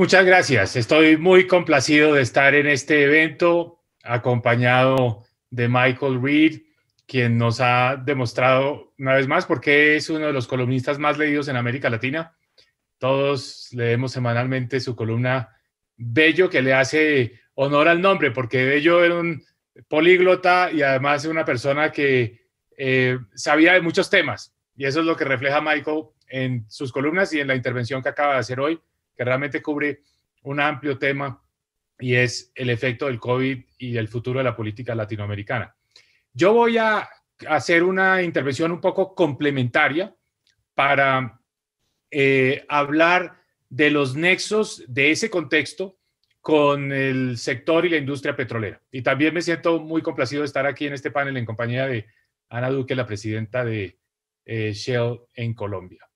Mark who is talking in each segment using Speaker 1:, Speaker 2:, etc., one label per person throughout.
Speaker 1: Muchas gracias. Estoy muy complacido de estar en este evento acompañado de Michael Reed, quien nos ha demostrado una vez más por qué es uno de los columnistas más leídos en América Latina. Todos leemos semanalmente su columna Bello, que le hace honor al nombre, porque Bello era un políglota y además una persona que eh, sabía de muchos temas. Y eso es lo que refleja Michael en sus columnas y en la intervención que acaba de hacer hoy que realmente cubre un amplio tema y es el efecto del COVID y el futuro de la política latinoamericana. Yo voy a hacer una intervención un poco complementaria para eh, hablar de los nexos de ese contexto con el sector y la industria petrolera. Y también me siento muy complacido de estar aquí en este panel en compañía de Ana Duque, la presidenta de eh, Shell en Colombia.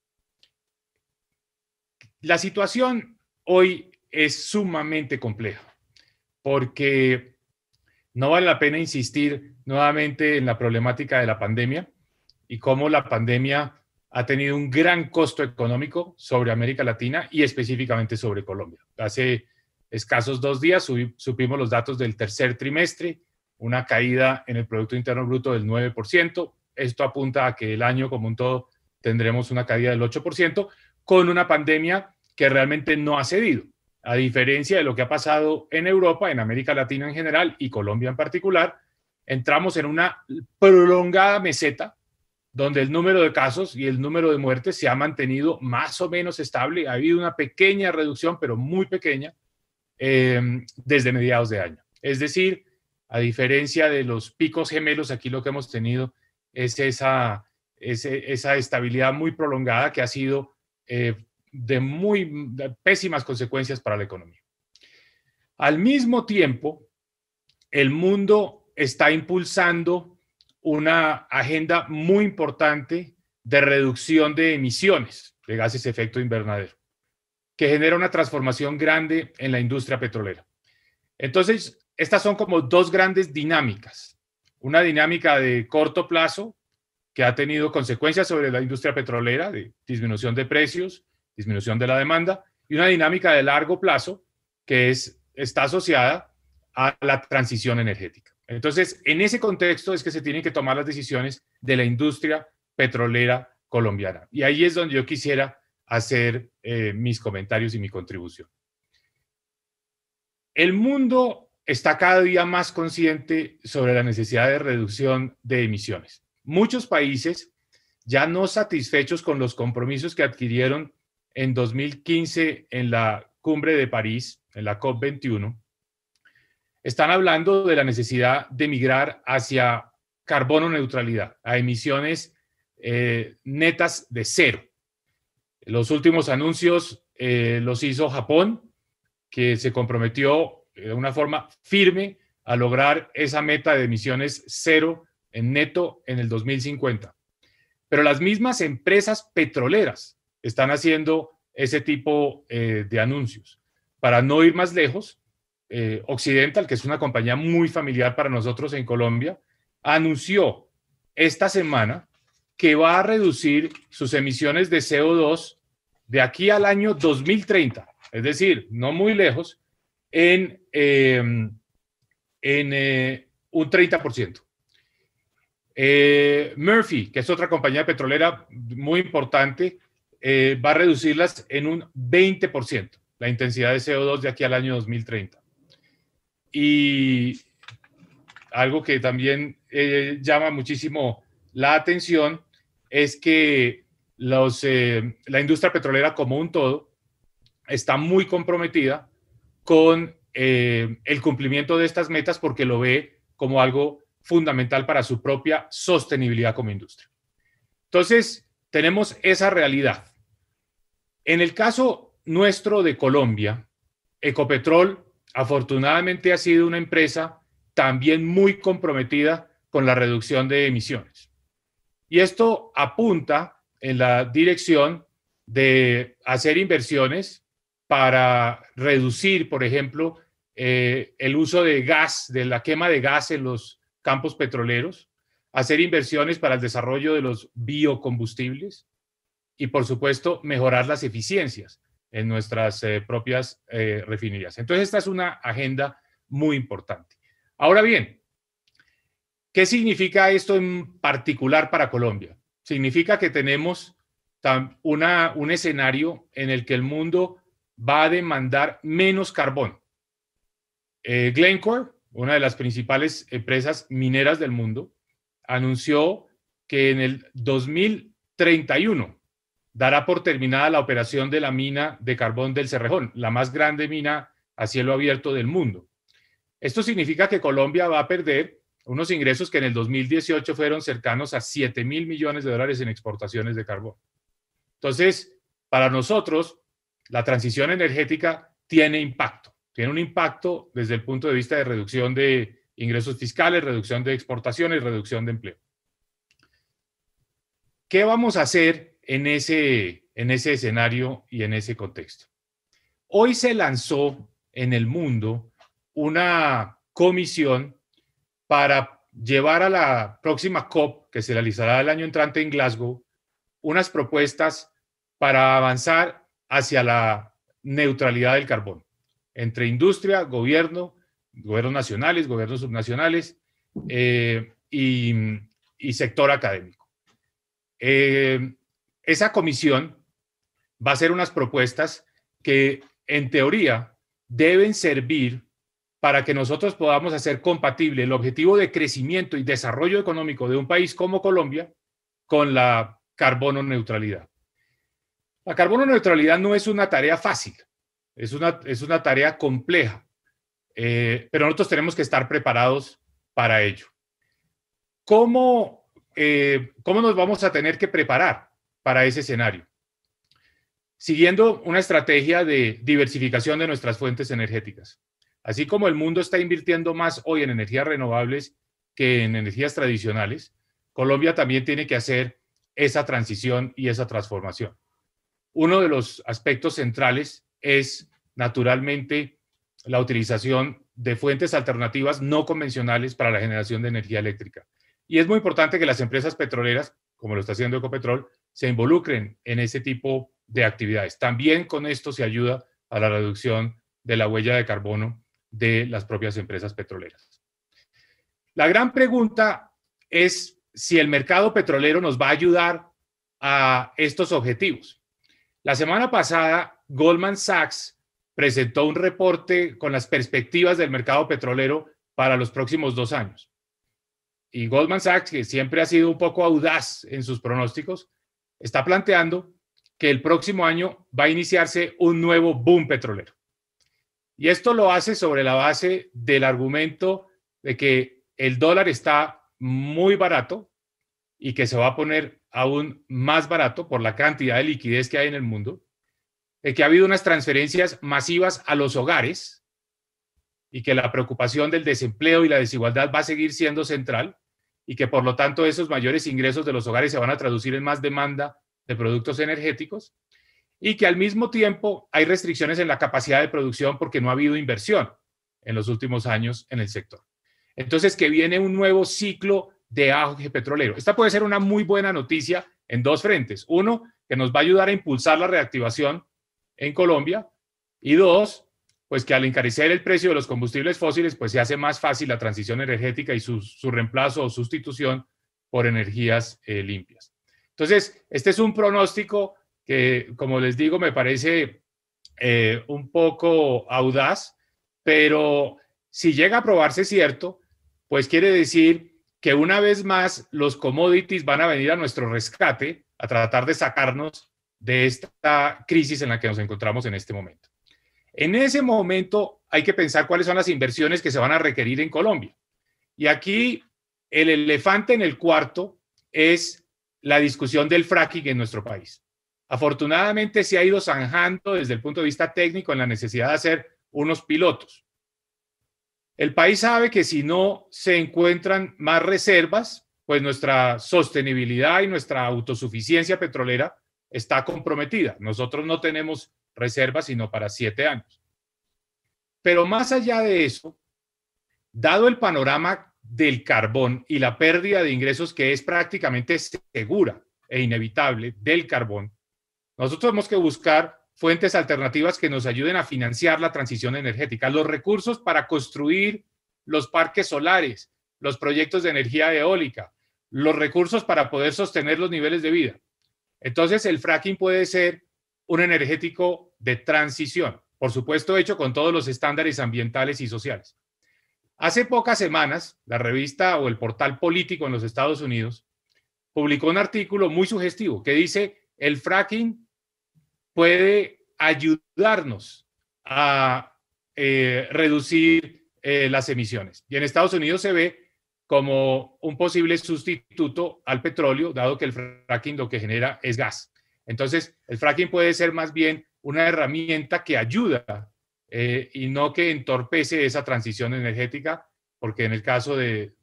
Speaker 1: La situación hoy es sumamente compleja porque no vale la pena insistir nuevamente en la problemática de la pandemia y cómo la pandemia ha tenido un gran costo económico sobre América Latina y específicamente sobre Colombia. Hace escasos dos días supimos los datos del tercer trimestre, una caída en el Producto Interno Bruto del 9%. Esto apunta a que el año como un todo tendremos una caída del 8%, con una pandemia que realmente no ha cedido, a diferencia de lo que ha pasado en Europa, en América Latina en general y Colombia en particular. Entramos en una prolongada meseta donde el número de casos y el número de muertes se ha mantenido más o menos estable. Ha habido una pequeña reducción, pero muy pequeña, eh, desde mediados de año. Es decir, a diferencia de los picos gemelos, aquí lo que hemos tenido es esa, esa estabilidad muy prolongada que ha sido eh, de muy pésimas consecuencias para la economía. Al mismo tiempo, el mundo está impulsando una agenda muy importante de reducción de emisiones de gases de efecto invernadero, que genera una transformación grande en la industria petrolera. Entonces, estas son como dos grandes dinámicas. Una dinámica de corto plazo, que ha tenido consecuencias sobre la industria petrolera, de disminución de precios, disminución de la demanda, y una dinámica de largo plazo que es, está asociada a la transición energética. Entonces, en ese contexto es que se tienen que tomar las decisiones de la industria petrolera colombiana. Y ahí es donde yo quisiera hacer eh, mis comentarios y mi contribución. El mundo está cada día más consciente sobre la necesidad de reducción de emisiones. Muchos países, ya no satisfechos con los compromisos que adquirieron en 2015 en la cumbre de París, en la COP21, están hablando de la necesidad de migrar hacia carbono neutralidad, a emisiones eh, netas de cero. Los últimos anuncios eh, los hizo Japón, que se comprometió eh, de una forma firme a lograr esa meta de emisiones cero en neto en el 2050. Pero las mismas empresas petroleras están haciendo ese tipo eh, de anuncios. Para no ir más lejos, eh, Occidental, que es una compañía muy familiar para nosotros en Colombia, anunció esta semana que va a reducir sus emisiones de CO2 de aquí al año 2030, es decir, no muy lejos, en, eh, en un 30%. Murphy, que es otra compañía petrolera muy importante, eh, va a reducirlas en un 20%, la intensidad de CO2 de aquí al año 2030. Y algo que también eh, llama muchísimo la atención es que eh, la industria petrolera como un todo está muy comprometida con el cumplimiento de estas metas porque lo ve como algo fundamental para su propia sostenibilidad como industria. Entonces, tenemos esa realidad. En el caso nuestro de Colombia, Ecopetrol afortunadamente ha sido una empresa también muy comprometida con la reducción de emisiones. Y esto apunta en la dirección de hacer inversiones para reducir, por ejemplo, eh, el uso de gas, de la quema de gas en los campos petroleros, hacer inversiones para el desarrollo de los biocombustibles, y, por supuesto, mejorar las eficiencias en nuestras eh, propias eh, refinerías. Entonces, esta es una agenda muy importante. Ahora bien, ¿qué significa esto en particular para Colombia? Significa que tenemos una, un escenario en el que el mundo va a demandar menos carbón. Eh, Glencore, una de las principales empresas mineras del mundo, anunció que en el 2031 dará por terminada la operación de la mina de carbón del Cerrejón, la más grande mina a cielo abierto del mundo. Esto significa que Colombia va a perder unos ingresos que en el 2018 fueron cercanos a 7 mil millones de dólares en exportaciones de carbón. Entonces, para nosotros, la transición energética tiene impacto. Tiene un impacto desde el punto de vista de reducción de ingresos fiscales, reducción de exportaciones, reducción de empleo. ¿Qué vamos a hacer en ese, en ese escenario y en ese contexto. Hoy se lanzó en el mundo una comisión para llevar a la próxima COP, que se realizará el año entrante en Glasgow, unas propuestas para avanzar hacia la neutralidad del carbón entre industria, gobierno, gobiernos nacionales, gobiernos subnacionales eh, y, sector académico. Eh, esa comisión va a hacer unas propuestas que en teoría deben servir para que nosotros podamos hacer compatible el objetivo de crecimiento y desarrollo económico de un país como Colombia con la carbono neutralidad. La carbono neutralidad no es una tarea fácil, es una, es una tarea compleja, eh, pero nosotros tenemos que estar preparados para ello. ¿Cómo, eh, ¿Cómo nos vamos a tener que preparar? para ese escenario. Siguiendo una estrategia de diversificación de nuestras fuentes energéticas. Así como el mundo está invirtiendo más hoy en energías renovables que en energías tradicionales, Colombia también tiene que hacer esa transición y esa transformación. Uno de los aspectos centrales es, naturalmente, la utilización de fuentes alternativas no convencionales para la generación de energía eléctrica. Y es muy importante que las empresas petroleras, como lo está haciendo Ecopetrol, se involucren en ese tipo de actividades. También con esto se ayuda a la reducción de la huella de carbono de las propias empresas petroleras. La gran pregunta es si el mercado petrolero nos va a ayudar a estos objetivos. La semana pasada, Goldman Sachs presentó un reporte con las perspectivas del mercado petrolero para los próximos dos años. Y Goldman Sachs, que siempre ha sido un poco audaz en sus pronósticos, está planteando que el próximo año va a iniciarse un nuevo boom petrolero. Y esto lo hace sobre la base del argumento de que el dólar está muy barato y que se va a poner aún más barato por la cantidad de liquidez que hay en el mundo, de que ha habido unas transferencias masivas a los hogares y que la preocupación del desempleo y la desigualdad va a seguir siendo central y que por lo tanto esos mayores ingresos de los hogares se van a traducir en más demanda de productos energéticos y que al mismo tiempo hay restricciones en la capacidad de producción porque no ha habido inversión en los últimos años en el sector. Entonces, que viene un nuevo ciclo de auge petrolero. Esta puede ser una muy buena noticia en dos frentes. Uno, que nos va a ayudar a impulsar la reactivación en Colombia. Y dos, pues que al encarecer el precio de los combustibles fósiles, pues se hace más fácil la transición energética y su, reemplazo o sustitución por energías eh, limpias. Entonces, este es un pronóstico que, como les digo, me parece eh, un poco audaz, pero si llega a probarse cierto, pues quiere decir que una vez más los commodities van a venir a nuestro rescate, a tratar de sacarnos de esta crisis en la que nos encontramos en este momento. En ese momento hay que pensar cuáles son las inversiones que se van a requerir en Colombia. Y aquí el elefante en el cuarto es la discusión del fracking en nuestro país. Afortunadamente se ha ido zanjando desde el punto de vista técnico en la necesidad de hacer unos pilotos. El país sabe que si no se encuentran más reservas, pues nuestra sostenibilidad y nuestra autosuficiencia petrolera está comprometida. Nosotros no tenemos reserva, sino para siete años. Pero más allá de eso, dado el panorama del carbón y la pérdida de ingresos que es prácticamente segura e inevitable del carbón, nosotros tenemos que buscar fuentes alternativas que nos ayuden a financiar la transición energética, los recursos para construir los parques solares, los proyectos de energía eólica, los recursos para poder sostener los niveles de vida. Entonces, el fracking puede ser un energético de transición, por supuesto hecho con todos los estándares ambientales y sociales. Hace pocas semanas, la revista o el portal político en los Estados Unidos publicó un artículo muy sugestivo que dice, el fracking puede ayudarnos a eh, reducir eh, las emisiones. Y en Estados Unidos se ve como un posible sustituto al petróleo, dado que el fracking lo que genera es gas. Entonces, el fracking puede ser más bien una herramienta que ayuda eh, y no que entorpece esa transición energética, porque en el caso de,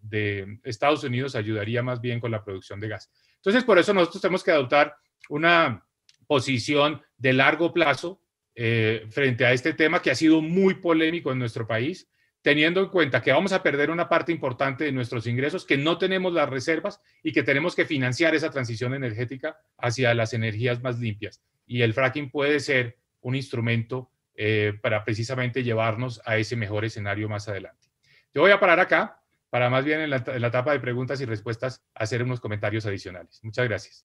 Speaker 1: Estados Unidos ayudaría más bien con la producción de gas. Entonces, por eso nosotros tenemos que adoptar una posición de largo plazo eh, frente a este tema que ha sido muy polémico en nuestro país teniendo en cuenta que vamos a perder una parte importante de nuestros ingresos, que no tenemos las reservas y que tenemos que financiar esa transición energética hacia las energías más limpias. Y el fracking puede ser un instrumento eh, para precisamente llevarnos a ese mejor escenario más adelante. Yo voy a parar acá para más bien en la etapa de preguntas y respuestas hacer unos comentarios adicionales. Muchas gracias.